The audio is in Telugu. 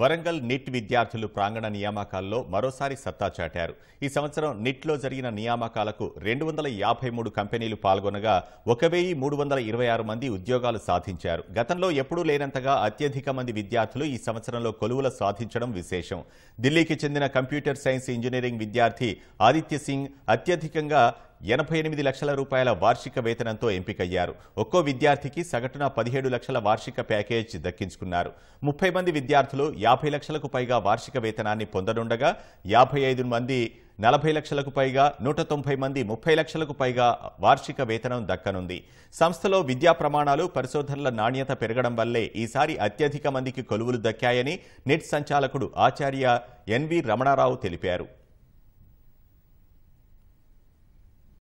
వరంగల్ నిట్ విద్యార్థులు ప్రాంగణ నియామకాల్లో మరోసారి సత్తా చాటారు ఈ సంవత్సరం నిట్లో జరిగిన నియామకాలకు రెండు వందల యాభై మూడు కంపెనీలు పాల్గొనగా ఒక వెయ్యి మూడు వందల ఇరవై ఆరు మంది ఉద్యోగాలు సాధించారు గతంలో ఎప్పుడూ లేనంతగా అత్యధిక మంది విద్యార్థులు ఈ సంవత్సరంలో కొలువులు సాధించడం విశేషం ఢిల్లీకి చెందిన కంప్యూటర్ సైన్స్ ఇంజనీరింగ్ విద్యార్థి ఆదిత్య సింగ్ అత్యధికంగా ఎనభై ఎనిమిది లక్షల రూపాయల వార్షిక వేతనంతో ఎంపికయ్యారు ఒక్కో విద్యార్థికి సగటున పదిహేడు లక్షల వార్షిక ప్యాకేజ్ దక్కించుకున్నారు ముప్పై మంది విద్యార్థులు యాభై లక్షలకు పైగా వార్షిక వేతనాన్ని పొందనుండగా యాభై మంది నలభై లక్షలకు పైగా నూట తొంభై మంది ముప్పై లక్షలకు పైగా వార్షిక వేతనం దక్కనుంది సంస్థలో విద్యా ప్రమాణాలు పరిశోధనల నాణ్యత పెరగడం వల్లే ఈసారి అత్యధిక మందికి కొలువులు దక్కాయని నెట్ సంచాలకుడు ఆచార్య ఎన్వి రమణారావు తెలిపారు